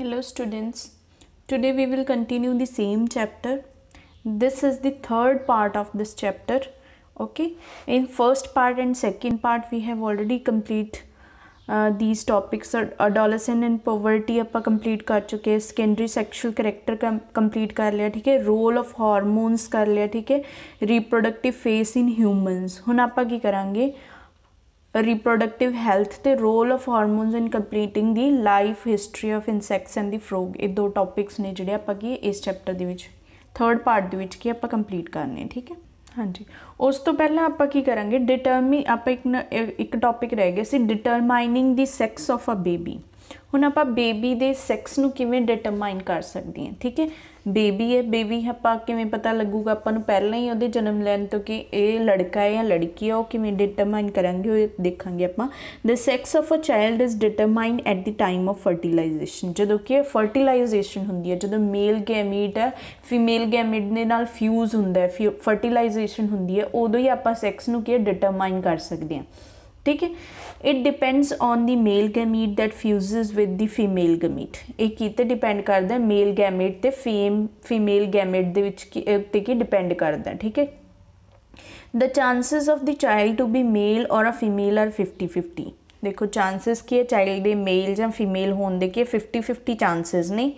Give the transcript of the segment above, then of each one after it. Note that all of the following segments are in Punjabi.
hello students today we will continue the same chapter this is the third part of this chapter okay in first part and second part we have already complete uh, these topics adolescent and poverty आप complete कर चुके हैं secondary sexual character complete कर लिया ठीक है role of hormones कर लिया ठीक है reproductive phase in humans हूँ आप की करांगे reproductive ਹੈਲਥ ਤੇ role of hormones in completing the life history of insects and the frog ਇਹ ਦੋ ਟੌਪਿਕਸ ਨੇ ਜਿਹੜੇ ਆਪਾਂ ਕੀ ਇਸ ਚੈਪਟਰ ਦੇ ਵਿੱਚ ਥਰਡ ਪਾਰਟ ਦੇ ਵਿੱਚ ਕੀ ਆਪਾਂ ਕੰਪਲੀਟ ਕਰਨੇ ਠੀਕ ਹੈ ਹਾਂਜੀ ਉਸ ਤੋਂ ਪਹਿਲਾਂ ਆਪਾਂ ਕੀ ਕਰਾਂਗੇ ਡਿਟਰਮਿਨ ਆਪਾਂ ਇੱਕ ਇੱਕ ਟੌਪਿਕ ਰਹਿ ਗਿਆ ਸੀ determining the sex of a baby ਹੁਣ ਆਪਾਂ ਬੇਬੀ ਦੇ ਸੈਕਸ ਨੂੰ ਕਿਵੇਂ ਡਿਟਰਮਾਈਨ ਕਰ ਸਕਦੇ ਹਾਂ ਠੀਕ ਹੈ ਬੇਬੀ ਹੈ ਬੇਬੀ ਹੈ ਆਪਾਂ ਕਿਵੇਂ ਪਤਾ ਲੱਗੂਗਾ ਆਪਾਂ ਨੂੰ ਪਹਿਲਾਂ ਹੀ ਉਹਦੇ ਜਨਮ ਲੈਣ ਤੋਂ ਕਿ ਇਹ ਲੜਕਾ ਹੈ ਜਾਂ ਲੜਕੀ ਹੈ ਉਹ ਕਿਵੇਂ ਡਿਟਰਮਾਈਨ ਕਰਾਂਗੇ ਉਹ ਦੇਖਾਂਗੇ ਆਪਾਂ the sex of a child is determine at the time of fertilization ਜਦੋਂ ਕਿ ਫਰਟੀਲਾਈਜੇਸ਼ਨ ਹੁੰਦੀ ਹੈ ਜਦੋਂ ਮੇਲ ਗੈਮੀਟ ਹੈ ਫੀਮੇਲ ਗੈਮੀਟ ਦੇ ਨਾਲ ਫਿਊਜ਼ ਹੁੰਦਾ ਹੈ ਫਰਟੀਲਾਈਜੇਸ਼ਨ ਹੁੰਦੀ ਹੈ ਉਦੋਂ ਹੀ ਆਪਾਂ ਸੈਕਸ ਨੂੰ ਕੀ ਡਿਟਰਮਾਈਨ ਕਰ ਸਕਦੇ ਹਾਂ ਠੀਕ ਹੈ it depends on the male gamete that fuses with the female gamete ਇਹ ਕਿਤੇ ਡਿਪੈਂਡ ਕਰਦਾ ਹੈ ਮੇਲ ਗੈਮੀਟ ਤੇ ਫੀਮ ਫੀਮੇਲ ਗੈਮੀਟ ਦੇ ਵਿੱਚ ਤੇ ਕੀ ਡਿਪੈਂਡ ਕਰਦਾ ਠੀਕ ਹੈ the chances of the child to be male or a female are 50 50 ਦੇਖੋ ਚਾਂਸਸ ਕੀ ਹੈ ਚਾਈਲਡ ਦੇ ਮੇਲ ਜਾਂ ਫੀਮੇਲ ਹੋਣ ਦੇ ਕੀ 50 50 ਚਾਂਸਸ ਨੇ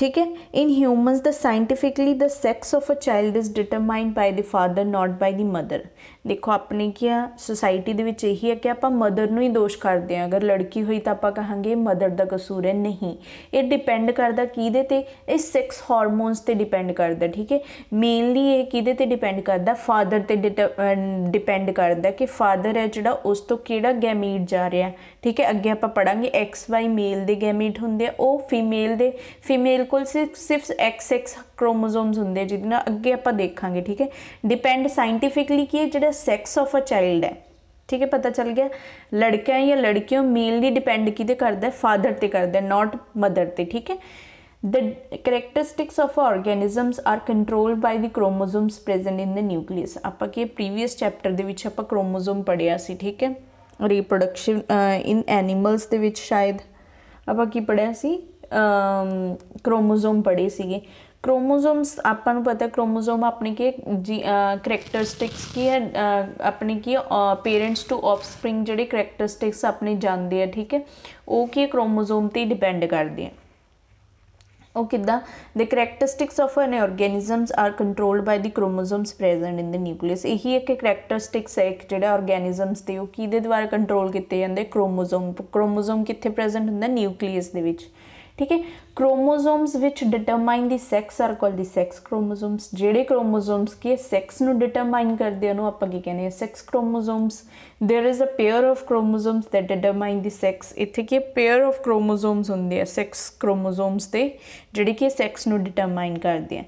ਠੀਕ ਹੈ ਇਨ ਹਿਊਮਨਸ ਦਾ scientifically the sex of a child is determined by the father not by the mother ਦੇਖੋ ਆਪਣੀ ਕੀ ਆ ਸੋਸਾਇਟੀ ਦੇ ਵਿੱਚ ਇਹੀ ਹੈ ਕਿ ਆਪਾਂ ਮਦਰ ਨੂੰ ਹੀ ਦੋਸ਼ ਕਰਦੇ ਆ ਅਗਰ ਲੜਕੀ ਹੋਈ ਤਾਂ ਆਪਾਂ ਕਹਾਂਗੇ ਮਦਰ ਦਾ ਕਸੂਰ ਹੈ ਨਹੀਂ ਇਹ ਡਿਪੈਂਡ ਕਰਦਾ ਕਿਹਦੇ ਤੇ ਇਹ ਸੈਕਸ ਹਾਰਮੋਨਸ ਤੇ ਡਿਪੈਂਡ ਕਰਦਾ ਠੀਕ ਹੈ ਮੇਨਲੀ ਇਹ ਕਿਹਦੇ ਤੇ ਡਿਪੈਂਡ ਕਰਦਾ ਫਾਦਰ ਤੇ ਡਿਪੈਂਡ ਕਰਦਾ ਕਿ ਫਾਦਰ ਹੈ ਜਿਹੜਾ ਉਸ ਤੋਂ ਕਿਹੜਾ ਗੈਮੀਟ ਜਾ ਰਿਹਾ ਠੀਕ ਹੈ ਅੱਗੇ ਆਪਾਂ ਪੜਾਂਗੇ ਐਕਸ ਵਾਈ ਮੇਲ ਦੇ ਗੈਮੀਟ ਹੁੰਦੇ ਆ ਉਹ ਫੀਮੇਲ ਦੇ ਫੀਮੇਲ ਕੋਲ ਸਿਰਫ ਐਕਸ ਐਕਸ ਕ੍ਰੋਮੋਸੋਮਸ ਹੁੰਦੇ ਜਿਹਦੇ ਨਾਲ ਅੱਗੇ ਆਪਾਂ ਦੇਖਾਂਗੇ ਠੀਕ ਹੈ ਡਿਪੈਂਡ ਸਾਇੰਟੀਫਿਕਲੀ ਕੀ ਹੈ ਜਿਹੜਾ ਸੈਕਸ ਆਫ ਅ ਚਾਈਲਡ ਹੈ ਠੀਕ ਹੈ ਪਤਾ ਚੱਲ ਗਿਆ ਲੜਕਾ ਜਾਂ ਲੜਕੀਆਂ ਮੇਨਲੀ ਡਿਪੈਂਡ ਕਿਤੇ ਕਰਦਾ ਫਾਦਰ ਤੇ ਕਰਦਾ ਨਾਟ ਮਦਰ ਤੇ ਠੀਕ ਹੈ the characteristics of organisms are controlled by the chromosomes present in the nucleus ਆਪਾਂ ਕੀ previous chapter ਦੇ ਵਿੱਚ ਆਪਾਂ chromosome ਪੜਿਆ ਸੀ ਠੀਕ ਹੈ reproduction in animals ਦੇ ਵਿੱਚ ਸ਼ਾਇਦ ਆਪਾਂ ਕੀ ਪੜਿਆ ਸੀ ਕ੍ਰੋਮੋਸੋਮ ਪੜੇ ਸੀਗੇ क्रोमोसोम्स अपन पता है क्रोमोसोम अपने के जी करैक्टरिस्टिक्स की है अपने की पेरेंट्स टू ऑफस्प्रिंग ਜਿਹੜੇ ਕਰੈਕਟਰਿਸਟਿਕਸ ਆਪਣੇ ਜਾਣਦੇ ਆ ਠੀਕ ਹੈ ਉਹ ਕੀ ਕ੍ਰੋਮੋਸੋਮ ਤੇ ਡਿਪੈਂਡ ਕਰਦੇ ਆ ਉਹ ਕਿਦਾਂ the characteristics of an organisms are controlled by the chromosomes present in the nucleus ਇਹੀ ਇੱਕ ਕਰੈਕਟਰਿਸਟਿਕਸ ਹੈ ਇੱਕ ਜਿਹੜਾ ਆਰਗੇਨਿਜ਼ਮਸ ਤੇ ਉਹ ਕਿਹਦੇ ਦੁਆਰਾ ਕੰਟਰੋਲ ਕੀਤੇ ਜਾਂਦੇ ਕ੍ਰੋਮੋਸੋਮ ਕ੍ਰੋਮੋਸੋਮ ਕਿੱਥੇ ਪ੍ਰੈਜ਼ੈਂਟ ਹੁੰਦਾ ਨਿਊਕਲੀਅਸ ਦੇ ਵਿੱਚ ਠੀਕ ਹੈ ਕ੍ਰੋਮੋਸੋਮਸ ਵਿੱਚ determine the sex are called the sex chromosomes ਜਿਹੜੇ ਕ੍ਰੋਮੋਸੋਮਸ ਕੀ ਸੈਕਸ ਨੂੰ ਡਿਟਰਮਾਈਨ ਕਰਦੇ ਹਨ ਉਹਨੂੰ ਆਪਾਂ ਕੀ ਕਹਿੰਦੇ ਆ sex chromosomes there is a pair of chromosomes that determine the sex ਇੱਥੇ ਕੀ ਪੇਅਰ ਆਫ ਕ੍ਰੋਮੋਸੋਮਸ ਹੁੰਦੇ ਆ ਸੈਕਸ ਕ੍ਰੋਮੋਸੋਮਸ ਦੇ ਜਿਹੜੇ ਕਿ ਸੈਕਸ ਨੂੰ ਡਿਟਰਮਾਈਨ ਕਰਦੇ ਆ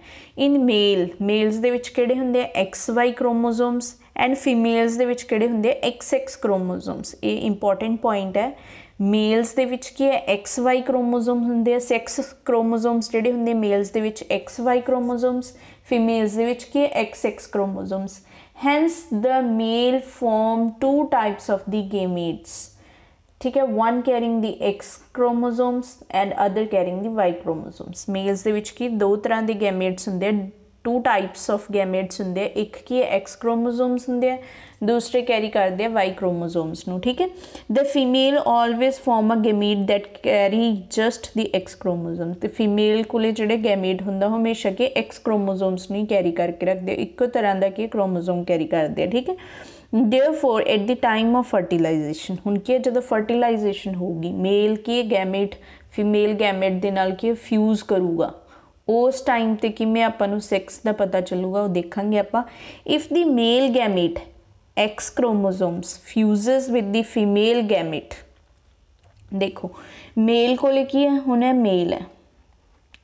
ਇਨ ਮੇਲ ਮੇਲਸ ਦੇ ਵਿੱਚ ਕਿਹੜੇ ਹੁੰਦੇ ਆ XY ਕ੍ਰੋਮੋਸੋਮਸ ਐਂਡ ਫੀਮੇਲਸ ਦੇ ਵਿੱਚ ਕਿਹੜੇ ਹੁੰਦੇ ਆ XX ਕ੍ਰੋਮੋਸੋਮਸ ਇਹ ਇੰਪੋਰਟੈਂਟ ਪੁਆਇੰਟ ਹੈ ਮੇਲਸ ਦੇ ਵਿੱਚ ਕੀ ਹੈ ਐਕਸ ਵਾਈ ਕ੍ਰੋਮੋਸੋਮ ਹੁੰਦੇ ਆ ਸੈਕਸ ਕ੍ਰੋਮੋਸੋਮਸ ਜਿਹੜੇ ਹੁੰਦੇ ਮੇਲਸ ਦੇ ਵਿੱਚ ਐਕਸ ਵਾਈ ਕ੍ਰੋਮੋਸੋਮਸ ਫੀਮੇਲਸ ਦੇ ਵਿੱਚ ਕੀ ਹੈ X X chromosomes hence the male form two types of the gametes ਠੀਕ ਹੈ one carrying the X chromosomes and other carrying the Y chromosomes males ਦੇ ਵਿੱਚ ਕੀ ਦੋ ਤਰ੍ਹਾਂ ਦੇ ਗੈਮੇਟਸ ਹੁੰਦੇ ਆ ਟੂ ਟਾਈਪਸ ਆਫ ਗੈਮੇਟਸ ਹੁੰਦੇ ਆ ਇੱਕ ਕੀ ਹੈ ਐਕਸ ਕ੍ਰੋਮੋਸੋਮਸ ਹੁੰਦੇ ਆ ਦੂਸਰੇ ਕੈਰੀ ਕਰਦੇ ਆ ਵਾਈ ਕ੍ਰੋਮੋਸੋਮਸ ਨੂੰ ਠੀਕ ਹੈ the female always form a gamete that carry just the X chromosome ਤੇ ਫੀਮੇਲ ਕੋਲੇ ਜਿਹੜੇ ਗੈਮੇਟ ਹੁੰਦਾ ਹਮੇਸ਼ਾ ਕਿ ਐਕਸ ਕ੍ਰੋਮੋਸੋਮਸ ਨੂੰ ਕੈਰੀ ਕਰਕੇ ਰੱਖਦੇ ਇੱਕੋ ਤਰ੍ਹਾਂ ਦਾ ਕੀ ਕ੍ਰੋਮੋਸੋਮ ਕੈਰੀ ਕਰਦੇ ਆ ਠੀਕ ਹੈ therefore at the time of fertilization ਹੁਣ ਕੀ ਜਦੋਂ fertilization ਹੋਊਗੀ ਮੇਲ ਕੀ ਗੈਮੇਟ ਫੀਮੇਲ ਗੈਮੇਟ ਦੇ ਨਾਲ ਕੀ ਫਿਊਜ਼ ਕਰੂਗਾ ਉਸ ਟਾਈਮ ਤੇ ਕਿਵੇਂ ਆਪਾਂ ਨੂੰ ਸੈਕਸ ਦਾ ਪਤਾ ਚੱਲੂਗਾ ਉਹ ਦੇਖਾਂਗੇ ਆਪਾਂ if the male gamete X chromosomes fuses with the female gamete ਦੇਖੋ ਮੇਲ ਕੋਲੇ ਕੀ ਹੈ ਹੁਣ ਇਹ ਮੇਲ ਹੈ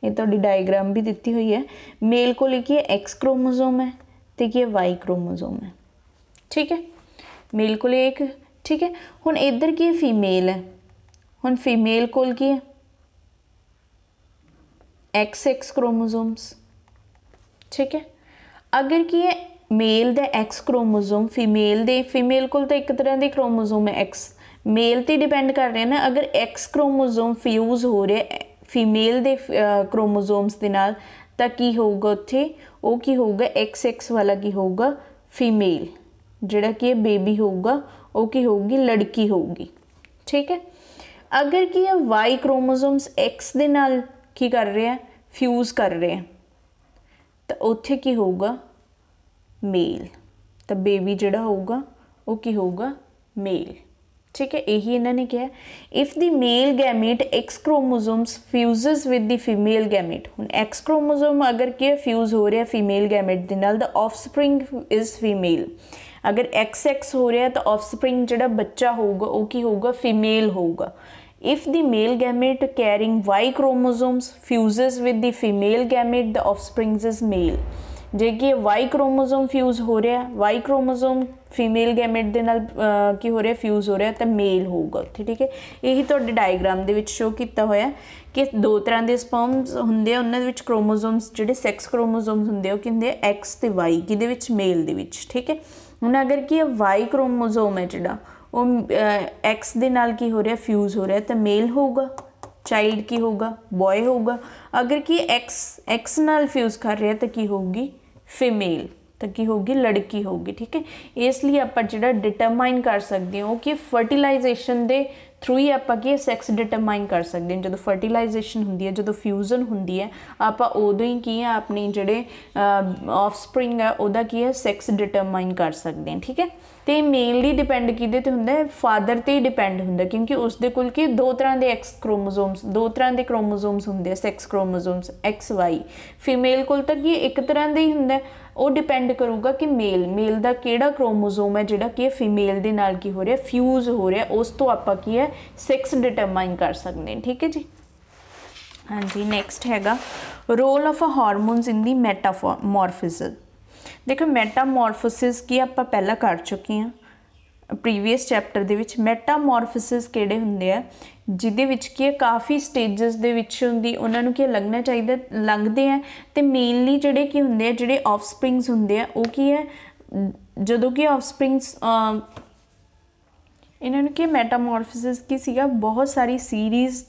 ਇਹ ਤੁਹਾਡੀ ਡਾਇਗਰਾਮ ਵੀ ਦਿੱਤੀ ਹੋਈ ਹੈ ਮੇਲ ਕੋਲੇ ਕੀ ਹੈ ਐਕਸ ਕ੍ਰੋਮੋਸੋਮ ਹੈ ਤੇ ਕੀ ਹੈ Y ਕ੍ਰੋਮੋਸੋਮ ਹੈ ਠੀਕ ਹੈ ਮੇਲ ਕੋਲੇ ਇੱਕ ਠੀਕ ਹੈ ਹੁਣ ਇੱਧਰ ਕੀ ਹੈ ਫੀਮੇਲ ਹੈ ਹੁਣ ਫੀਮੇਲ ਕੋਲ ਕੀ ਹੈ XX क्रोमोसोम्स ਠੀਕ ਹੈ ਅਗਰ ਕੀ ਇਹ ਮੇਲ ਦਾ X ਕ੍ਰੋਮੋਸੋਮ ਫੀਮੇਲ ਦੇ ਫੀਮੇਲ ਕੋਲ ਤਾਂ ਇੱਕ ਤਰ੍ਹਾਂ ਦੇ ਕ੍ਰੋਮੋਸੋਮ ਹੈ X ਮੇਲ ਤੇ ਡਿਪੈਂਡ ਕਰ ਰਿਹਾ ਨਾ ਅਗਰ X ਕ੍ਰੋਮੋਸੋਮ ਫਿਊਜ਼ ਹੋ ਰਿਹਾ ਫੀਮੇਲ ਦੇ ਕ੍ਰੋਮੋਸੋਮਸ ਦੇ ਨਾਲ ਤਾਂ ਕੀ ਹੋਊਗਾ ਉੱਥੇ ਉਹ ਕੀ ਹੋਊਗਾ XX ਵਾਲਾ ਕੀ ਹੋਊਗਾ ਫੀਮੇਲ ਜਿਹੜਾ ਕਿ ਇਹ ਬੇਬੀ ਹੋਊਗਾ ਉਹ ਕੀ ਹੋਊਗੀ ਲੜਕੀ ਹੋਊਗੀ ਠੀਕ ਹੈ ਅਗਰ ਕੀ ਇਹ Y ਕ੍ਰੋਮੋਸੋਮਸ X ਦੇ ਨਾਲ ਕੀ ਕਰ ਰਹੇ ਆ ਫਿਊਜ਼ ਕਰ ਰਹੇ ਆ ਤਾਂ ਉੱਥੇ ਕੀ ਹੋਊਗਾ ਮੇਲ ਤਾਂ ਬੇਬੀ ਜਿਹੜਾ ਹੋਊਗਾ ਉਹ ਕੀ ਹੋਊਗਾ ਮੇਲ ਠੀਕ ਹੈ ਇਹੀ ਇਹਨਾਂ ਨੇ ਕਿਹਾ if the male gamete X chromosomes fuses with the female gamete ਹੁਣ ਐਕਸ ਕ੍ਰੋਮੋਸੋਮ ਅਗਰ ਕੀ ਫਿਊਜ਼ ਹੋ ਰਿਹਾ ਫੀਮੇਲ ਗੈਮੇਟ ਦੇ ਨਾਲ ਦਾ ਆਫਸਪ੍ਰਿੰਗ ਇਜ਼ ਫੀਮੇਲ ਅਗਰ ਐਕਸ ਐਕਸ ਹੋ ਰਿਹਾ ਤਾਂ ਆਫਸਪ੍ਰਿੰਗ ਜਿਹੜਾ ਬੱਚਾ ਹੋਊਗਾ ਉਹ ਕੀ ਹੋਊਗਾ ਫੀਮੇਲ ਹੋਊਗਾ If the male gamete carrying Y chromosomes fuses with the female gamete, the offspring is male. ਜੇ ਕਿ Y chromosome fuse ਹੋ ਰਿਹਾ Y chromosome ਫੀਮੇਲ ਗੈਮੇਟ ਦੇ ਨਾਲ ਕੀ ਹੋ ਰਿਹਾ ਫਿਊਜ਼ ਹੋ ਰਿਹਾ ਤਾਂ ਮੇਲ ਹੋਊਗਾ ਉੱਥੇ ਠੀਕ ਹੈ ਇਹੀ ਤੁਹਾਡੇ ਡਾਇਗ੍ਰਾਮ ਦੇ ਵਿੱਚ ਸ਼ੋ ਕੀਤਾ ਹੋਇਆ ਕਿ ਦੋ ਤਰ੍ਹਾਂ ਦੇ ਸਪਰਮਸ ਹੁੰਦੇ ਆ ਉਹਨਾਂ ਦੇ ਵਿੱਚ ਕ੍ਰੋਮੋਸੋਮਸ ਜਿਹੜੇ ਸੈਕਸ ਕ੍ਰੋਮੋਸੋਮਸ ਹੁੰਦੇ ਆ ਉਹ ਕਿੰਦੇ ਆ X ਤੇ Y ਕਿਦੇ ਵਿੱਚ ਮੇਲ ਦੇ ਵਿੱਚ ਠੀਕ ਹੈ ਹੁਣ ਅਗਰ ਕੀ ਇਹ Y ਕ੍ਰੋਮੋਸੋਮ ਹੈ ਜਿਹੜਾ ਉਹ ਐਕਸ ਦੇ ਨਾਲ ਕੀ ਹੋ ਰਿਹਾ ਫਿਊਜ਼ ਹੋ ਰਿਹਾ ਤਾਂ ਮੇਲ ਹੋਊਗਾ ਚਾਈਲਡ ਕੀ ਹੋਊਗਾ ਬੋਏ ਹੋਊਗਾ ਅਗਰ ਕੀ ਐਕਸ ਐਕਸ ਨਾਲ ਫਿਊਜ਼ ਕਰ ਰਿਹਾ ਤਾਂ ਕੀ ਹੋਊਗੀ ਫੀਮੇਲ ਤਾਂ ਕੀ ਹੋਊਗੀ ਲੜਕੀ ਹੋਊਗੀ ਠੀਕ ਹੈ ਇਸ ਲਈ ਆਪਾਂ ਜਿਹੜਾ ਡਿਟਰਮਾਈਨ ਕਰ ਸਕਦੇ ਹਾਂ ਕਿ ਫਰਟੀਲਾਈਜੇਸ਼ਨ ਦੇ ਥਰੂ ਹੀ ਆਪਾਂ ਕੀ ਸੈਕਸ ਡਿਟਰਮਾਈਨ ਕਰ ਸਕਦੇ ਹਾਂ ਜਦੋਂ ਫਰਟੀਲਾਈਜੇਸ਼ਨ ਹੁੰਦੀ ਹੈ ਜਦੋਂ ਫਿਊਜ਼ਨ ਹੁੰਦੀ ਹੈ ਆਪਾਂ ਉਦੋਂ ਹੀ ਕੀ ਹੈ ਆਪਣੀ ਜਿਹੜੇ ਆਫਸਪ੍ਰਿੰਗ ਹੈ ਉਹਦਾ ਕੀ ਹੈ ਸੈਕਸ ਡਿਟਰਮਾਈਨ ਕਰ ਸਕਦੇ ਹਾਂ ਠੀਕ ਹੈ ਤੇ ਮੇਨਲੀ ਡਿਪੈਂਡ ਕਿਹਦੇ ਤੇ ਹੁੰਦਾ ਹੈ ਫਾਦਰ ਤੇ ਡਿਪੈਂਡ ਹੁੰਦਾ ਕਿਉਂਕਿ ਉਸ ਦੇ ਕੋਲ ਕੀ ਦੋ ਤਰ੍ਹਾਂ ਦੇ ਐਕਸ ਕ੍ਰੋਮੋਸੋਮਸ ਦੋ ਤਰ੍ਹਾਂ ਦੇ ਕ੍ਰੋਮੋਸੋਮਸ ਹੁੰਦੇ ਆ sex chromosomes X Y female ਕੋਲ ਤਾਂ ਕੀ ਇੱਕ ਤਰ੍ਹਾਂ ਦੇ ਹੀ ਹੁੰਦਾ ਉਹ ਡਿਪੈਂਡ ਕਰੂਗਾ ਕਿ ਮੇਲ ਮੇਲ ਦਾ ਕਿਹੜਾ ਕ੍ਰੋਮੋਸੋਮ ਹੈ ਜਿਹੜਾ ਕਿ ਫੀਮੇਲ ਦੇ ਨਾਲ ਕੀ ਹੋ ਰਿਹਾ ਫਿਊਜ਼ ਹੋ ਰਿਹਾ ਉਸ ਤੋਂ ਆਪਾਂ ਕੀ ਹੈ ਸੈਕਸ ਡਿਟਰਮਾਈਨ ਕਰ ਸਕਦੇ ਹਾਂ ਠੀਕ ਹੈ ਜੀ ਹਾਂਜੀ ਨੈਕਸਟ ਹੈਗਾ role of a hormones in the metamorphism ਦੇਖੋ ਮੈਟਾਮੋਰਫੋਸਿਸ ਕੀ ਆਪਾਂ ਪਹਿਲਾਂ ਕਰ ਚੁੱਕੇ ਹਾਂ ਪ੍ਰੀਵੀਅਸ ਚੈਪਟਰ ਦੇ ਵਿੱਚ ਮੈਟਾਮੋਰਫੋਸਿਸ ਕਿਹੜੇ ਹੁੰਦੇ ਆ ਜਿਹਦੇ ਵਿੱਚ ਕੀ ਹੈ ਕਾਫੀ ਸਟੇजेस ਦੇ ਵਿੱਚ ਹੁੰਦੀ ਉਹਨਾਂ ਨੂੰ ਕੀ ਲੱਗਣਾ ਚਾਹੀਦਾ ਲੱਗਦੇ ਆ ਤੇ ਮੇਨਲੀ ਜਿਹੜੇ ਕੀ ਹੁੰਦੇ ਆ ਜਿਹੜੇ ਆਫਸਪ੍ਰਿੰਗਸ ਹੁੰਦੇ ਆ ਉਹ ਕੀ ਹੈ ਜਦੋਂ ਕੀ ਆਫਸਪ੍ਰਿੰਗਸ ਇਹਨਾਂ ਨੂੰ ਕੀ ਮੈਟਾਮੋਰਫੋਸਿਸ ਕੀ ਸੀਗਾ ਬਹੁਤ ਸਾਰੀ ਸੀਰੀਜ਼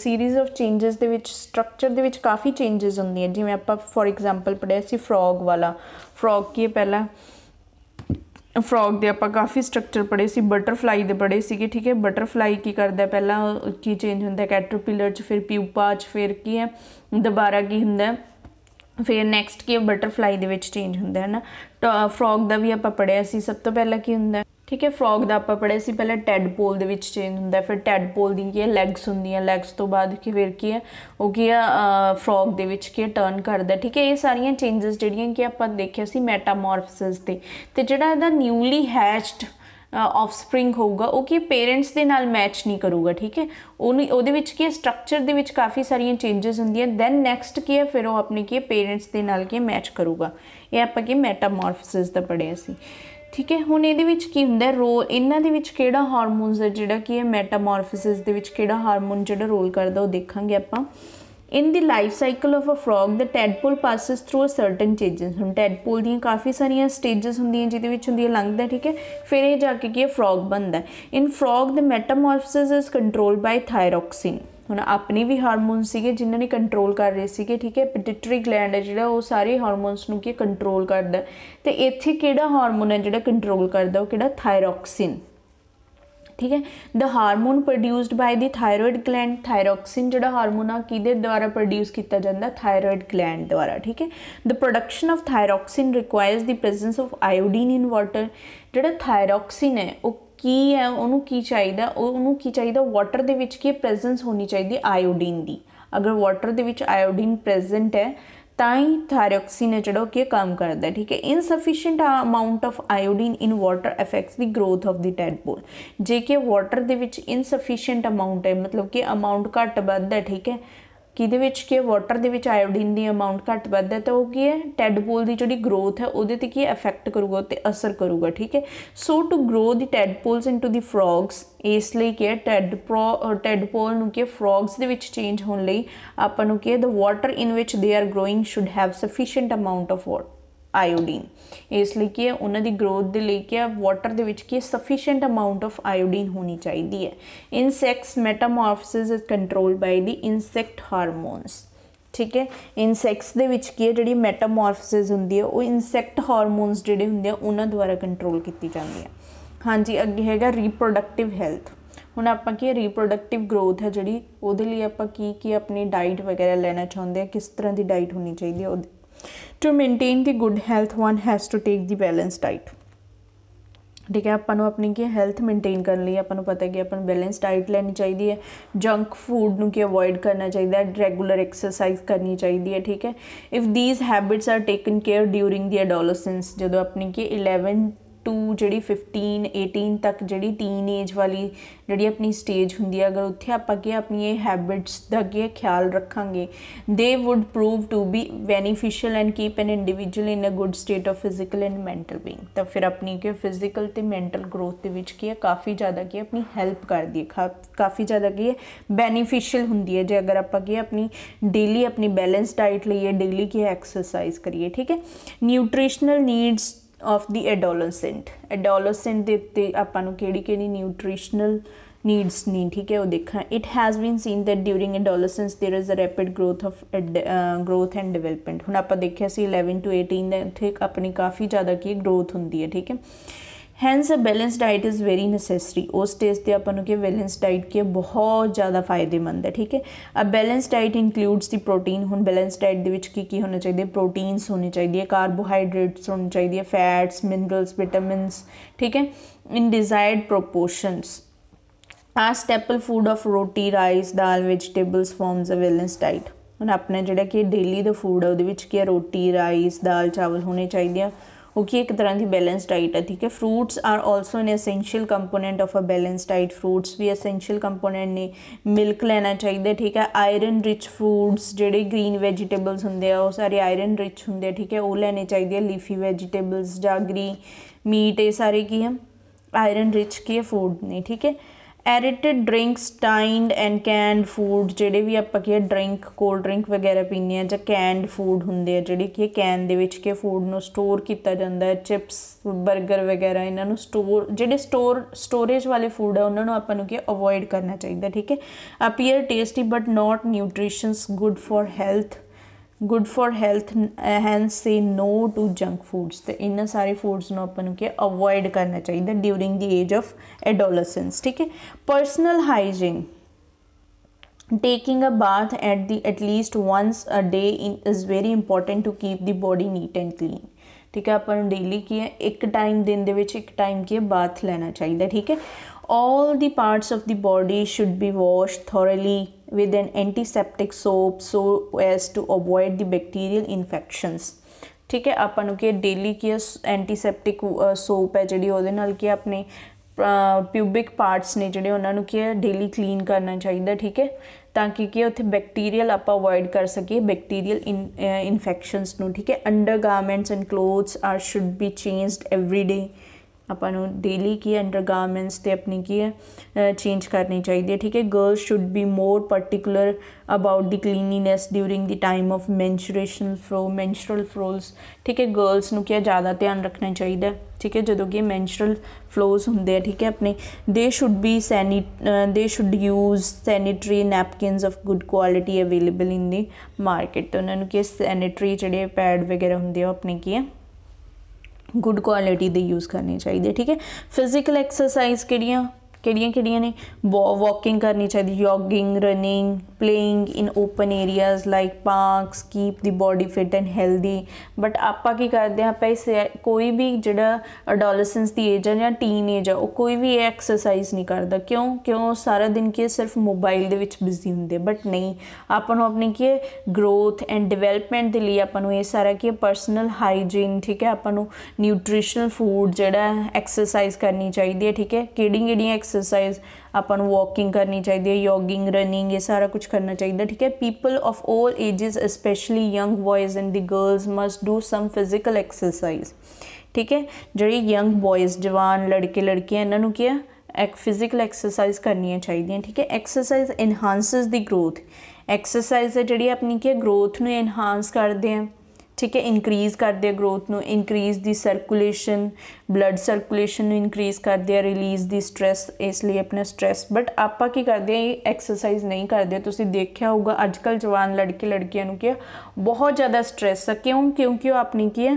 ਸੀਰੀਜ਼ ਆਫ ਚੇਂजेस ਦੇ ਵਿੱਚ ਸਟਰਕਚਰ ਦੇ ਵਿੱਚ ਕਾਫੀ ਚੇਂजेस ਹੁੰਦੀਆਂ ਜਿਵੇਂ ਆਪਾਂ ਫੋਰ ਐਗਜ਼ਾਮਪਲ ਪੜਿਆ ਸੀ ਫਰੋਗ ਵਾਲਾ ਫਰੋਗ ਕੀ ਪਹਿਲਾਂ ਫਰੋਗ ਦੇ ਆਪਾਂ ਕਾਫੀ ਸਟਰਕਚਰ ਪੜੇ ਸੀ ਬਟਰਫਲਾਈ ਦੇ ਪੜੇ ਸੀਗੇ ਠੀਕ ਹੈ ਬਟਰਫਲਾਈ ਕੀ ਕਰਦਾ ਪਹਿਲਾਂ ਕੀ ਚੇਂਜ ਹੁੰਦਾ ਕੈਟਰਪਿਲਰ ਚ ਫਿਰ ਪਿਊਪਾ ਚ ਫਿਰ ਕੀ ਹੈ ਦੁਬਾਰਾ ਕੀ ਹੁੰਦਾ ਫਿਰ ਨੈਕਸਟ ਕੀ ਬਟਰਫਲਾਈ ਦੇ ਵਿੱਚ ਚੇਂਜ ਹੁੰਦਾ ਹੈ ਨਾ ਫਰੋਗ ਦਾ ਵੀ ਆਪਾਂ ਪੜਿਆ ਸੀ ਸਭ ਤੋਂ ਪਹਿਲਾਂ ਕੀ ਹੁੰਦਾ ਠੀਕ ਹੈ ਫਰੋਗ ਦਾ ਆਪਾਂ ਪੜਿਆ ਸੀ ਪਹਿਲਾਂ ਟੈਡਪੋਲ ਦੇ ਵਿੱਚ ਚੇਂਜ ਹੁੰਦਾ ਫਿਰ ਟੈਡਪੋਲ ਦੀ ਕੀ ਹੈ ਲੈਗਸ ਹੁੰਦੀਆਂ ਲੈਗਸ ਤੋਂ ਬਾਅਦ ਕੀ ਫਿਰ ਕੀ ਹੈ ਉਹ ਕੀ ਹੈ ਫਰੋਗ ਦੇ ਵਿੱਚ ਕੀ ਟਰਨ ਕਰਦਾ ਠੀਕ ਹੈ ਇਹ ਸਾਰੀਆਂ ਚੇਂजेस ਜਿਹੜੀਆਂ ਕਿ ਆਪਾਂ ਦੇਖਿਆ ਸੀ ਮੈਟਾਮੋਰਫਸਿਸ ਤੇ ਤੇ ਜਿਹੜਾ ਇਹਦਾ ਨਿਊਲੀ ਹੈਚਡ ਆਫਸਪ੍ਰਿੰਗ ਹੋਊਗਾ ਉਹ ਕੀ ਪੇਰੈਂਟਸ ਦੇ ਨਾਲ ਮੈਚ ਨਹੀਂ ਕਰੂਗਾ ਠੀਕ ਹੈ ਉਹਨੂੰ ਉਹਦੇ ਵਿੱਚ ਕੀ ਸਟਰਕਚਰ ਦੇ ਵਿੱਚ ਕਾਫੀ ਸਾਰੀਆਂ ਚੇਂजेस ਹੁੰਦੀਆਂ ਦੈਨ ਨੈਕਸਟ ਕੀ ਹੈ ਫਿਰ ਉਹ ਆਪਣੇ ਕੀ ਪੇਰੈਂਟਸ ਦੇ ਨਾਲ ਕੀ ਮੈਚ ਕਰੂਗਾ ਇਹ ਆਪਾਂ ਕੀ ਮੈਟਾਮੋਰਫਸਿਸ ਦਾ ਪੜਿਆ ਸੀ ਠੀਕ ਹੈ ਹੁਣ ਇਹਦੇ ਵਿੱਚ ਕੀ ਹੁੰਦਾ ਹੈ ਰੋਲ ਇਹਨਾਂ ਦੇ ਵਿੱਚ ਕਿਹੜਾ ਹਾਰਮੋਨਸ ਹੈ ਜਿਹੜਾ ਕਿ ਹੈ ਮੈਟਾਮੋਰਫੋਸਿਸ ਦੇ ਵਿੱਚ ਕਿਹੜਾ ਹਾਰਮੋਨ ਜਿਹੜਾ ਰੋਲ ਕਰਦਾ ਉਹ ਦੇਖਾਂਗੇ ਆਪਾਂ in the life cycle of a frog the tadpole passes through a certain changes ਹੁਣ ਟੈਡਪੋਲ ਦੀਆਂ ਕਾਫੀ ਸਾਰੀਆਂ ਸਟੇਜਸ ਹੁੰਦੀਆਂ ਜਿਹਦੇ ਵਿੱਚ ਹੁੰਦੀ ਹੈ ਲੰਘਦਾ ਠੀਕ ਹੈ ਫਿਰ ਇਹ ਜਾ ਕੇ ਕੀ ਹੈ ਫਰੋਗ ਬਣਦਾ in frog the metamorphosis is controlled by thyroxine ਹੁਣ ਆਪਣੀ ਵੀ ਹਾਰਮੋਨ ਸੀਗੇ ਜਿਨ੍ਹਾਂ ਨੇ ਕੰਟਰੋਲ ਕਰ ਰਹੇ ਸੀਗੇ ਠੀਕ ਹੈ ਪਿਟਿਟਰੀ ਗਲੈਂਡ ਹੈ ਜਿਹੜਾ ਉਹ ਸਾਰੇ ਹਾਰਮੋਨਸ ਨੂੰ ਕੀ ਕੰਟਰੋਲ ਕਰਦਾ ਤੇ ਇੱਥੇ ਕਿਹੜਾ ਹਾਰਮੋਨ ਹੈ ਜਿਹੜਾ ਕੰਟਰੋਲ ਕਰਦਾ ਉਹ ਕਿਹੜਾ ਥਾਇਰੋਕਸਿਨ ਠੀਕ ਹੈ the hormone produced by the thyroid gland thyroxine ਜਿਹੜਾ ਹਾਰਮੋਨ ਆ ਕਿਹਦੇ ਦੁਆਰਾ ਪ੍ਰੋਡਿਊਸ ਕੀਤਾ ਜਾਂਦਾ ਥਾਇਰੋਇਡ ਗਲੈਂਡ ਦੁਆਰਾ ਠੀਕ ਹੈ the production of thyroxine requires the presence of iodine in water ਜਿਹੜਾ ਥਾਇਰੋਕਸਿਨ ਹੈ ਉਹ ਕੀ ਹੈ ਉਹਨੂੰ ਕੀ ਚਾਹੀਦਾ ਉਹਨੂੰ ਕੀ ਚਾਹੀਦਾ ਵਾਟਰ ਦੇ ਵਿੱਚ ਕੀ ਪ੍ਰੈਜ਼ੈਂਸ ਹੋਣੀ ਚਾਹੀਦੀ ਆਇਓਡੀਨ ਦੀ ਅਗਰ ਵਾਟਰ ਦੇ ਵਿੱਚ ਆਇਓਡੀਨ ਪ੍ਰੈਜ਼ੈਂਟ ਹੈ ਤਾਂ ਹੀ ਥਾਇਰੋਕਸਿਨ ਜਿਹੜਾ ਕੀ ਕੰਮ ਕਰਦਾ ਹੈ ਠੀਕ ਹੈ insufficient amount of iodine in water affects the growth of the tadpole ਜੇ ਕਿ ਵਾਟਰ ਦੇ ਵਿੱਚ ਇਨਸਫੀਸ਼ੀਐਂਟ ਅਮਾਉਂਟ ਹੈ ਮਤਲਬ ਕਿ ਅਮਾਉਂਟ ਘੱਟ ਵੱਧ ਹੈ ਠੀਕ ਹੈ ਕਿਹਦੇ ਵਿੱਚ ਕਿ ਵਾਟਰ ਦੇ ਵਿੱਚ ਆਇਓਡੀਨ ਦੀ ਅਮਾਉਂਟ ਘੱਟ ਵੱਧ ਹੈ ਤਾਂ ਉਹ ਕੀ ਹੈ ਟੈਡਪੋਲ ਦੀ ਜਿਹੜੀ ਗਰੋਥ ਹੈ ਉਹਦੇ ਤੇ ਕੀ ਇਫੈਕਟ ਕਰੂਗਾ ਤੇ ਅਸਰ ਕਰੂਗਾ ਠੀਕ ਹੈ so to grow the tadpoles into the frogs ਇਸ ਲਈ ਕਿ ਟੈਡ ਟੈਡਪੋਲ ਨੂੰ ਕਿ ਫਰੋਗਸ ਦੇ ਵਿੱਚ ਚੇਂਜ ਹੋਣ ਲਈ ਆਪਾਂ ਨੂੰ ਕਿ ਦ ਵਾਟਰ ਇਨ ਵਿੱਚ they are growing should have sufficient amount of water iodine ਇਸ ਲਈ ਕਿ ਉਹਨਾਂ ਦੀ ਗਰੋਥ ਦੇ ਲਈ ਕਿ ਵਾਟਰ ਦੇ ਵਿੱਚ ਕੀ ਸਫੀਸ਼ੀਐਂਟ ਅਮਾਉਂਟ ਆਫ ਆਇਓਡੀਨ ਹੋਣੀ ਚਾਹੀਦੀ ਹੈ insects metamorphosis is controlled by the insect hormones ਠੀਕ ਹੈ ਇਨਸੈਕਟਸ ਦੇ ਵਿੱਚ ਕੀ ਹੈ ਜਿਹੜੀ ਮੈਟਾਮੋਰਫੋਸਿਸ ਹੁੰਦੀ ਹੈ ਉਹ ਇਨਸੈਕਟ ਹਾਰਮੋਨਸ ਜਿਹੜੇ ਹੁੰਦੇ ਆ ਉਹਨਾਂ ਦੁਆਰਾ ਕੰਟਰੋਲ ਕੀਤੀ ਜਾਂਦੀ ਹੈ ਹਾਂਜੀ ਅੱਗੇ ਹੈਗਾ ਰੀਪਰੋਡਕਟਿਵ ਹੈਲਥ ਹੁਣ ਆਪਾਂ ਕੀ ਰੀਪਰੋਡਕਟਿਵ ਗਰੋਥ ਹੈ ਜਿਹੜੀ ਉਹਦੇ ਲਈ ਆਪਾਂ ਕੀ ਕੀ ਆਪਣੀ ਡਾਈਟ ਵਗੈਰਾ ਲੈਣਾ ਚਾਹੁੰਦੇ ਆ ਕਿਸ ਤਰ੍ਹਾਂ ਦੀ ਡਾਈਟ ਹੋਣੀ ਚਾਹੀਦੀ ਹੈ to maintain the good health one has to take the balance diet ਠੀਕ ਹੈ ਆਪਾਂ ਨੂੰ ਆਪਣੀ ਕੀ ਹੈਲਥ ਮੇਨਟੇਨ ਕਰਨ ਲਈ ਆਪਾਂ ਨੂੰ ਪਤਾ ਹੈ ਕਿ ਆਪਾਂ ਬੈਲੈਂਸ ਡਾਈਟ ਲੈਣੀ ਚਾਹੀਦੀ ਹੈ ਜੰਕ ਫੂਡ ਨੂੰ ਕੀ ਅਵੋਇਡ ਕਰਨਾ ਚਾਹੀਦਾ ਹੈ ਰੈਗੂਲਰ ਐਕਸਰਸਾਈਜ਼ ਕਰਨੀ ਚਾਹੀਦੀ ਹੈ ਠੀਕ ਹੈ if these habits are taken care during the adolescence ਜਦੋਂ ਆਪਣੀ ਕੀ 11 ਟੂ ਜਿਹੜੀ 15 18 ਤੱਕ ਜਿਹੜੀ ਟੀਨ ਏਜ ਵਾਲੀ ਜਿਹੜੀ ਆਪਣੀ ਸਟੇਜ ਹੁੰਦੀ ਹੈ ਅਗਰ ਉੱਥੇ ਆਪਾਂ ਕੀ ਆਪਣੀ ਇਹ ਹੈਬਿਟਸ ਦਾ ਕੀ ਖਿਆਲ ਰੱਖਾਂਗੇ they would prove to be beneficial and keep an individual in a good state of physical and mental being ਤਾਂ ਫਿਰ ਆਪਣੀ ਕੀ ਫਿਜ਼ੀਕਲ ਤੇ ਮੈਂਟਲ ਗਰੋਥ ਦੇ ਵਿੱਚ ਕੀ ਹੈ ਕਾਫੀ ਜ਼ਿਆਦਾ ਕੀ ਆਪਣੀ ਹੈਲਪ ਕਰਦੀ ਹੈ ਕਾਫੀ ਜ਼ਿਆਦਾ ਕੀ ਹੈ ਬੈਨੀਫੀਸ਼ੀਅਲ ਹੁੰਦੀ ਹੈ ਜੇ ਅਗਰ ਆਪਾਂ ਕੀ ਆਪਣੀ ਡੇਲੀ ਆਪਣੀ ਬੈਲੈਂਸ ਡਾਈਟ ਲਈਏ ਡੇਲੀ ਕੀ ਐਕਸਰਸਾਈਜ਼ ਕਰੀਏ ਠੀਕ ਹੈ nutritional needs of the adolescent adolescent ਦੇ ਉੱਤੇ ਆਪਾਂ ਨੂੰ ਕਿਹੜੀ ਕਿਹੜੀ ਨਿਊਟ੍ਰੀਸ਼ਨਲ ਨੀਡਸ ਨੇ ਠੀਕ ਹੈ ਉਹ ਦੇਖਾਂ it has been seen that during adolescence there is a rapid growth of growth and development ਹੁਣ ਆਪਾਂ ਦੇਖਿਆ ਸੀ 11 ਟੂ 18 ਦੇ ਉੱਥੇ ਆਪਣੀ ਕਾਫੀ ਜ਼ਿਆਦਾ ਕੀ ਗਰੋਥ ਹੁੰਦੀ ਹੈ ਠੀਕ ਹੈ hence a balance diet is very necessary ਉਸ ਸਟੇਜ ਤੇ ਆਪਾਂ ਨੂੰ ਕਿ ਬੈਲੈਂਸ ਡਾਈਟ ਕੇ ਬਹੁਤ ਜ਼ਿਆਦਾ ਫਾਇਦੇਮੰਦ ਹੈ ਠੀਕ ਹੈ a balance diet includes the protein ਹੁਣ ਬੈਲੈਂਸ ਡਾਈਟ ਦੇ ਵਿੱਚ ਕੀ ਕੀ ਹੋਣਾ ਚਾਹੀਦਾ ਪ੍ਰੋਟੀਨਸ ਹੋਣੇ ਚਾਹੀਦੀ ਹੈ ਕਾਰਬੋਹਾਈਡਰੇਟਸ ਹੋਣੇ ਚਾਹੀਦੀ ਹੈ ਫੈਟਸ ਮਿਨਰਲਸ ਵਿਟਾਮਿਨਸ ਠੀਕ ਹੈ ਇਨ desired proportions a staple food of roti rice dal vegetables forms a balance diet ਹੁਣ ਆਪਣੇ ਜਿਹੜਾ ਕਿ ਡੇਲੀ ਦਾ ਫੂਡ ਆ ਉਹਦੇ ਵਿੱਚ ਕੀ ਰੋਟੀ ਰਾਈਸ ਦਾਲ ਚਾਵਲ ਹੋਣੇ ਚਾਹੀਦੇ ਆ ਉਹ ਕੀ ਇੱਕ ਤਰ੍ਹਾਂ ਦੀ ਬੈਲੈਂਸ ਡਾਈਟ ਹੈ ਠੀਕ ਹੈ fruits are also an essential component of a balance diet fruits ਵੀ ਐਸੈਂਸ਼ੀਅਲ ਕੰਪੋਨੈਂਟ ਨੇ ਮਿਲਕ ਲੈਣਾ ਚਾਹੀਦਾ ਠੀਕ ਹੈ ਆਇਰਨ ਰਿਚ ਫਰੂਟਸ ਜਿਹੜੇ ਗ੍ਰੀਨ ਵੈਜੀਟੇਬਲਸ ਹੁੰਦੇ ਆ ਉਹ ਸਾਰੇ ਆਇਰਨ ਰਿਚ ਹੁੰਦੇ ਆ ਠੀਕ ਹੈ ਉਹ ਲੈਣੇ ਚਾਹੀਦੇ ਆ ਲੀਫੀ ਵੈਜੀਟੇਬਲਸ ਜਾਂ ਗ੍ਰੀਨ ਮੀਟ ਇਹ ਸਾਰੇ ਕੀ ਹੈ ਆਇਰਨ ਰਿਚ ਕੀ ਫੂਡ ਨੇ ਠੀਕ ਹੈ aerated drinks tinned and canned food ਜਿਹੜੇ ਵੀ ਆਪਾਂ ਕੀ ਡਰਿੰਕ ਕੋਲਡ ਡਰਿੰਕ ਵਗੈਰਾ ਪੀਂਦੇ ਆ ਜਾਂ ਕੈਨਡ ਫੂਡ ਹੁੰਦੇ ਆ ਜਿਹੜੇ ਕਿ ਕੈਨ ਦੇ ਵਿੱਚ ਕੇ ਫੂਡ ਨੂੰ ਸਟੋਰ ਕੀਤਾ ਜਾਂਦਾ ਹੈ ਚਿਪਸ ਬਰਗਰ ਵਗੈਰਾ ਇਹਨਾਂ ਨੂੰ ਸਟੋਰ ਜਿਹੜੇ ਸਟੋਰ ਸਟੋਰੇਜ ਵਾਲੇ ਫੂਡ ਆ ਉਹਨਾਂ ਨੂੰ ਆਪਾਂ ਨੂੰ ਕੀ ਅਵੋਇਡ ਕਰਨਾ ਚਾਹੀਦਾ ਠੀਕ ਹੈ appear tasty but not nutritious good for health good for health hence say no to junk foods ਤੇ ਇਹਨਾਂ ਸਾਰੇ ਫੂਡਸ ਨੂੰ ਆਪਾਂ ਨੂੰ ਕਿ ਅਵੋਇਡ ਕਰਨਾ ਚਾਹੀਦਾ during the age of adolescence ਠੀਕ ਹੈ personal hygiene taking a bath at the at least once a day in, is very important to keep the body neat and clean ਠੀਕ ਹੈ ਆਪਾਂ ਨੂੰ ਡੇਲੀ ਕੀ ਹੈ ਇੱਕ ਟਾਈਮ ਦਿਨ ਦੇ ਵਿੱਚ ਇੱਕ ਟਾਈਮ ਕੀ ਹੈ ਬਾਥ ਲੈਣਾ ਚਾਹੀਦਾ ਠੀਕ ਹੈ all the parts of the body should be washed thoroughly with an antiseptic soap so as to avoid the bacterial infections ਠੀਕ ਹੈ ਆਪਾਂ ਨੂੰ ਕੀ ਡੇਲੀ ਕੀ ਐਂਟੀਸੈਪਟਿਕ ਸੋਪ ਹੈ ਜਿਹੜੀ ਉਹਦੇ ਨਾਲ ਕੀ ਆਪਣੇ ਪਿਊਬਿਕ ਪਾਰਟਸ ਨੇ ਜਿਹੜੇ ਉਹਨਾਂ ਨੂੰ ਕੀ ਹੈ ਡੇਲੀ ਕਲੀਨ ਕਰਨਾ ਚਾਹੀਦਾ ਠੀਕ ਹੈ ਤਾਂ ਕਿ ਕੀ ਉੱਥੇ ਬੈਕਟੀਰੀਅਲ ਆਪਾਂ ਅਵੋਇਡ ਕਰ ਸਕੀਏ ਬੈਕਟੀਰੀਅਲ ਇਨਫੈਕਸ਼ਨਸ ਨੂੰ ਠੀਕ ਹੈ under garments and clothes are should be changed every day ਆਪਾਂ ਨੂੰ ਡੇਲੀ ਕੀ ਅੰਡਰਗਾਰਮੈਂਟਸ ਤੇ ਆਪਣੀ ਕੀ ਚੇਂਜ ਕਰਨੀ ਚਾਹੀਦੀ ਹੈ ਠੀਕ ਹੈ girls should be more particular about the cleanliness during the time of menstruation from menstrual flows ਠੀਕ ਹੈ ਗਰਲਸ ਨੂੰ ਕੀ ਜ਼ਿਆਦਾ ਧਿਆਨ ਰੱਖਣਾ ਚਾਹੀਦਾ ਹੈ ਠੀਕ ਹੈ ਜਦੋਂ ਕਿ ਮੈਂਸਟਰਲ ਫਲੋਸ ਹੁੰਦੇ ਆ ਠੀਕ ਹੈ ਆਪਣੇ ਦੇ ਸ਼ੁੱਡ ਬੀ ਸੈਨੀ they should use sanitary napkins of good quality available in the market ਉਹਨਾਂ ਨੂੰ ਕਿ ਸੈਨੀਟਰੀ ਜਿਹੜੇ ਪੈਡ ਵਗੈਰਾ ਹੁੰਦੇ ਆ ਆਪਣੇ ਕੀ ਹੈ ਗੁੱਡ ਕੁਆਲਿਟੀ ਦੇ ਯੂਜ਼ ਕਰਨੇ ਚਾਹੀਦੇ ਠੀਕ ਹੈ ਫਿਜ਼ੀਕਲ ਐਕਸਰਸਾਈਜ਼ ਕਿਹੜੀਆਂ ਕਿਹੜੀਆਂ ਕਿਹੜੀਆਂ ਨੇ ਵਾਕਿੰਗ ਕਰਨੀ ਚਾਹੀਦੀ jogging running playing in open areas like parks keep the body fit and healthy but ਆਪਾਂ ਕੀ ਕਰਦੇ ਆ ਆਪਾਂ ਇਸ ਕੋਈ ਵੀ ਜਿਹੜਾ ਅਡੋਲੈਸੈਂਸ ਦੀ ਏਜ ਹੈ ਜਾਂ ਟੀਨੇਜ ਹੈ ਉਹ ਕੋਈ ਵੀ ਐਕਸਰਸਾਈਜ਼ ਨਹੀਂ ਕਰਦਾ ਕਿਉਂ ਕਿਉਂ ਸਾਰਾ ਦਿਨ ਕੀ ਸਿਰਫ ਮੋਬਾਈਲ ਦੇ ਵਿੱਚ ਬਿਜ਼ੀ ਹੁੰਦੇ ਬਟ ਨਹੀਂ ਆਪਾਂ ਨੂੰ ਆਪਣੀ ਕੀ ਗਰੋਥ ਐਂਡ ਡਿਵੈਲਪਮੈਂਟ ਦੇ ਲਈ ਆਪਾਂ ਨੂੰ ਇਹ ਸਾਰਾ ਕੀ ਪਰਸਨਲ ਹਾਈਜੀਨ ਠੀਕ ਹੈ ਆਪਾਂ ਨੂੰ ਨਿਊਟ੍ਰੀਸ਼ਨਲ ਫੂਡ ਜਿਹੜਾ ਐਕਸਰਸਾਈਜ਼ ਕਰਨੀ ਚਾਹੀਦੀ ਹੈ ਠੀਕ ਹੈ ਕਿਹੜੀ ਕਿਹੜੀ ਐਕਸਰਸਾਈਜ਼ ਆਪਾਂ ਨੂੰ ਵਾਕਿੰਗ ਕਰਨੀ ਚਾਹੀਦੀ ਹੈ ਯੋਗਿੰਗ ਰਨਿੰਗ ਇਹ ਸਾਰਾ ਕੁਝ ਕਰਨਾ ਚਾਹੀਦਾ ਠੀਕ ਹੈ people of 올 ages specially young boys and the girls must do some physical exercise ਠੀਕ ਹੈ ਜਿਹੜੀ ਯੰਗ ਬॉयਜ਼ ਜਵਾਨ ਲੜਕੇ ਲੜਕੀਆਂ ਇਹਨਾਂ ਨੂੰ ਕੀ ਹੈ ਇੱਕ ਫਿਜ਼ੀਕਲ ਐਕਸਰਸਾਈਜ਼ ਕਰਨੀਆਂ ਚਾਹੀਦੀਆਂ ਠੀਕ ਹੈ exercise enhances the growth exercise ਜਿਹੜੀ ਆਪਣੀ ਕੀ ਗਰੋਥ ਨੂੰ ਇਨਹਾਂਸ ਕਰਦੇ ਆ ਠੀਕ ਹੈ ਇਨਕਰੀਜ਼ ਕਰਦੇ ਆ ਗਰੋਥ ਨੂੰ increase the circulation blood circulation ਨੂੰ ਇਨਕਰੀਜ਼ ਕਰਦੇ ਆ ਰਿਲੀਜ਼ ਦੀ ਸਟ्रेस ਇਸ ਲਈ ਆਪਣਾ ਸਟ्रेस ਬਟ ਆਪਾਂ ਕੀ ਕਰਦੇ ਆ ਇਹ ਐਕਸਰਸਾਈਜ਼ ਨਹੀਂ ਕਰਦੇ ਤੁਸੀਂ ਦੇਖਿਆ ਹੋਊਗਾ ਅੱਜ ਕੱਲ ਜਵਾਨ ਲੜਕੇ ਲੜਕੀਆਂ ਨੂੰ ਕੀ ਬਹੁਤ ਜ਼ਿਆਦਾ ਸਟ्रेस ਕਿਉਂ ਕਿਉਂਕਿ ਉਹ ਆਪਣੀ ਕੀ ਹੈ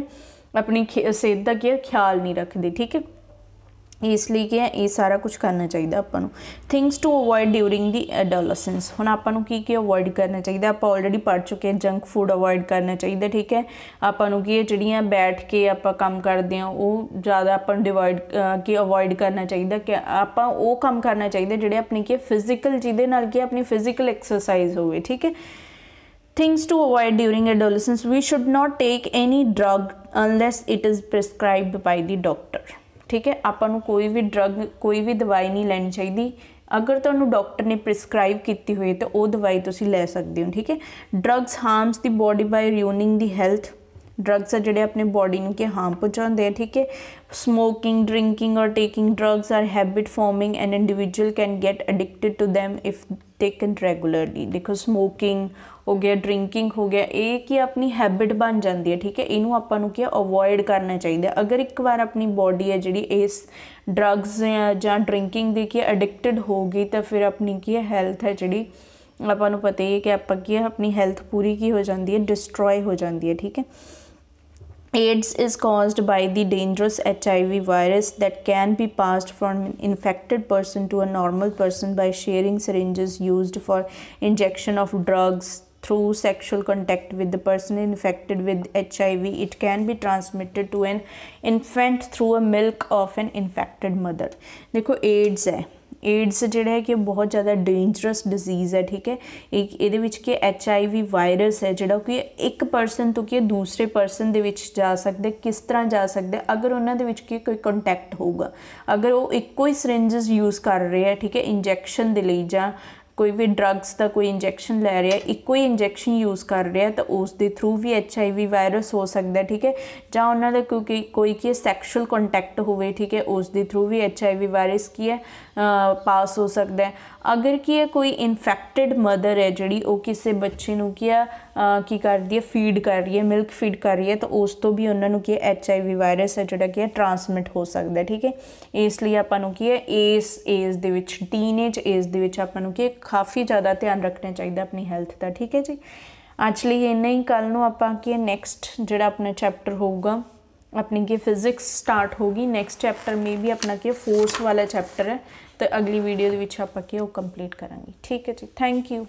ਆਪਣੀ ਸਿਹਤ ਦਾ ਕੀ ਖਿਆਲ ਨਹੀਂ ਰੱਖਦੇ ਠੀਕ ਹੈ ਇਸ ਲਈ ਕਿ ਇਹ ਸਾਰਾ ਕੁਝ ਕਰਨਾ ਚਾਹੀਦਾ ਆਪਾਂ ਨੂੰ things to avoid during the adolescence ਹੁਣ ਆਪਾਂ ਨੂੰ ਕੀ ਕੀ ਅਵੋਇਡ ਕਰਨਾ ਚਾਹੀਦਾ ਆਪਾਂ ਆਲਰੇਡੀ ਪੜ ਚੁੱਕੇ ਹਾਂ ਜੰਕ ਫੂਡ ਅਵੋਇਡ ਕਰਨਾ ਚਾਹੀਦਾ ਠੀਕ ਹੈ ਆਪਾਂ ਨੂੰ ਕੀ ਇਹ ਜਿਹੜੀਆਂ ਬੈਠ ਕੇ ਆਪਾਂ ਕੰਮ ਕਰਦੇ ਹਾਂ ਉਹ ਜ਼ਿਆਦਾ ਆਪਾਂ ਡਿਵਾਈਡ ਕੀ ਅਵੋਇਡ ਕਰਨਾ ਚਾਹੀਦਾ ਕਿ ਆਪਾਂ ਉਹ ਕੰਮ ਕਰਨਾ ਚਾਹੀਦਾ ਜਿਹੜੇ ਆਪਣੀ ਕੀ ਫਿਜ਼ੀਕਲ ਜਿਹਦੇ ਨਾਲ ਕੀ ਆਪਣੀ ਫਿਜ਼ੀਕਲ ਐਕਸਰਸਾਈਜ਼ ਹੋਵੇ ਠੀਕ ਹੈ things to avoid during adolescence we should not take any drug unless it is prescribed by the doctor ਠੀਕ ਹੈ ਆਪਾਂ ਨੂੰ ਕੋਈ ਵੀ ਡਰਗ ਕੋਈ ਵੀ ਦਵਾਈ ਨਹੀਂ ਲੈਣੀ ਚਾਹੀਦੀ ਅਗਰ ਤੁਹਾਨੂੰ ਡਾਕਟਰ ਨੇ ਪ੍ਰਿਸਕ੍ਰਾਈਬ ਕੀਤੀ ਹੋਈ ਤਾਂ ਉਹ ਦਵਾਈ ਤੁਸੀਂ ਲੈ ਸਕਦੇ ਹੋ ਠੀਕ ਹੈ drugs harms the body by ruining the health drugs ਆ ਜਿਹੜੇ ਆਪਣੇ ਬਾਡੀ ਨੂੰ ਕਿ ਹਾਰਮ ਪਹੁੰਚਾਉਂਦੇ ਆ ਠੀਕ ਹੈ smoking drinking or taking drugs are habit forming an individual can get addicted to them if taken regularly ਦੇਖੋ ਸਮੋਕਿੰਗ ਹੋ ਗਿਆ ਡਰਿੰਕਿੰਗ ਹੋ ਗਿਆ ਇਹ ਕੀ ਆਪਣੀ ਹੈਬਿਟ ਬਣ ਜਾਂਦੀ ਹੈ ਠੀਕ ਹੈ ਇਹਨੂੰ ਆਪਾਂ ਨੂੰ ਕੀ ਅਵੋਇਡ ਕਰਨਾ ਚਾਹੀਦਾ ਅਗਰ ਇੱਕ ਵਾਰ ਆਪਣੀ ਬਾਡੀ ਹੈ ਜਿਹੜੀ ਇਸ ਡਰੱਗਸ ਜਾਂ ਡਰਿੰਕਿੰਗ ਦੇ ਕੀ ਐਡਿਕਟਡ ਹੋ ਗਈ ਤਾਂ ਫਿਰ ਆਪਣੀ ਕੀ ਹੈਲਥ ਹੈ ਜਿਹੜੀ ਆਪਾਂ ਨੂੰ ਪਤਾ ਹੀ ਹੈ ਕਿ ਆਪਾਂ ਕੀ ਆਪਣੀ ਹੈਲਥ ਪੂਰੀ ਕੀ ਹੋ ਜਾਂਦੀ ਹੈ ਡਿਸਟਰੋਏ ਹੋ ਜਾਂਦੀ ਹੈ ਠੀਕ ਹੈ AIDS is caused by the dangerous HIV virus that can be passed from an infected person to a normal person by sharing syringes used for injection of drugs through sexual contact with the person infected with HIV. It can be transmitted to an infant through a milk of an infected mother. देखो AIDS है ਏਡਸ ਜਿਹੜਾ ਹੈ ਕਿ ਬਹੁਤ ਜ਼ਿਆਦਾ ਡੇਂਜਰਸ ਡਿਜ਼ੀਜ਼ ਹੈ ਠੀਕ ਹੈ ਇੱਕ ਇਹਦੇ ਵਿੱਚ ਕਿ ਐਚ ਆਈ ਵੀ ਵਾਇਰਸ ਹੈ ਜਿਹੜਾ ਕਿ ਇੱਕ ਪਰਸਨ ਤੋਂ ਕਿ ਦੂਸਰੇ ਪਰਸਨ ਦੇ ਵਿੱਚ ਜਾ ਸਕਦਾ ਕਿਸ ਤਰ੍ਹਾਂ ਜਾ ਸਕਦਾ ਅਗਰ ਉਹਨਾਂ ਦੇ ਵਿੱਚ ਕਿ ਕੋਈ ਕੰਟੈਕਟ ਹੋਊਗਾ ਅਗਰ ਉਹ ਇੱਕੋ ਹੀ ਸਿਰਿੰਜਸ ਯੂਜ਼ ਕਰ ਰਹੇ ਹੈ ਠੀਕ ਹੈ ਇੰਜੈਕਸ਼ਨ ਦੇ ਲਈ ਜਾਂ ਕੋਈ ਵੀ ਡਰੱਗਸ ਦਾ ਕੋਈ ਇੰਜੈਕਸ਼ਨ ਲੈ ਰਿਹਾ ਇੱਕੋ ਹੀ ਇੰਜੈਕਸ਼ਨ ਯੂਜ਼ ਕਰ ਰਿਹਾ ਤਾਂ ਉਸ ਦੇ ਥਰੂ ਵੀ ਐਚਆਈਵੀ ਵਾਇਰਸ ਹੋ ਸਕਦਾ ਠੀਕ ਹੈ ਜਾਂ ਉਹਨਾਂ ਦਾ ਕਿਉਂਕਿ ਕੋਈ ਕੀ ਸੈਕਸ਼ੂਅਲ ਕੰਟੈਕਟ ਹੋਵੇ ਠੀਕ ਹੈ ਉਸ ਦੇ ਥਰੂ ਵੀ ਐਚਆਈਵੀ ਵਾਇਰਸ ਕੀ ਹੈ ਪਾਸ ਹੋ ਸਕਦਾ ਹੈ ਅਗਰ ਕੀ ਹੈ ਕੋਈ ਇਨਫੈਕਟਡ ਮਦਰ ਹੈ ਜਿਹੜੀ ਉਹ ਕਿਸੇ ਬੱਚੇ ਨੂੰ ਕੀ ਆ ਕੀ ਕਰਦੀ ਹੈ ਫੀਡ ਕਰ ਰਹੀ ਹੈ ਮਿਲਕ ਫੀਡ ਕਰ ਰਹੀ ਹੈ ਤਾਂ ਉਸ ਤੋਂ ਵੀ ਉਹਨਾਂ ਨੂੰ ਕੀ ਆਈ ਐਚਆਈਵੀ ਵਾਇਰਸ ਹੈ ਜਿਹੜਾ ਕੀ ਹੈ ਟ੍ਰਾਂਸਮਿਟ ਹੋ ਸਕਦਾ ਠੀਕ ਹੈ ਇਸ ਲਈ ਆਪਾਂ ਨੂੰ ਕੀ ਹੈ ਇਸ ਏਜ ਦੇ ਵਿੱਚ ਟੀਨੇਜ ਏਜ ਦੇ ਵਿੱਚ ਆਪਾਂ ਨੂੰ ਕੀ ਕਾਫੀ ਜ਼ਿਆਦਾ ਧਿਆਨ ਰੱਖਣਾ ਚਾਹੀਦਾ ਆਪਣੀ ਹੈਲਥ ਦਾ ਠੀਕ ਹੈ ਜੀ ਅੱਜ ਲਈ ਇੰਨਾ ਹੀ ਕੱਲ ਨੂੰ ਆਪਾਂ ਕੀ ਨੈਕਸਟ ਜਿਹੜਾ ਆਪਣਾ ਚੈਪਟਰ ਹੋਊਗਾ ਆਪਣੀ ਕੀ ਫਿਜ਼ਿਕਸ ਸਟਾਰਟ ਹੋਗੀ ਨੈਕਸਟ ਚੈਪਟਰ ਮੇ ਵੀ ਆਪਣਾ ਕੀ ਫੋਰਸ ਵਾਲਾ ਚੈਪਟਰ ਹੈ ਤੇ ਅਗਲੀ ਵੀਡੀਓ ਦੇ ਵਿੱਚ ਆਪਾਂ ਕੀ ਉਹ ਕੰਪਲੀਟ ਕਰਾਂਗੇ ਠੀਕ ਹੈ ਜੀ ਥੈਂਕ ਯੂ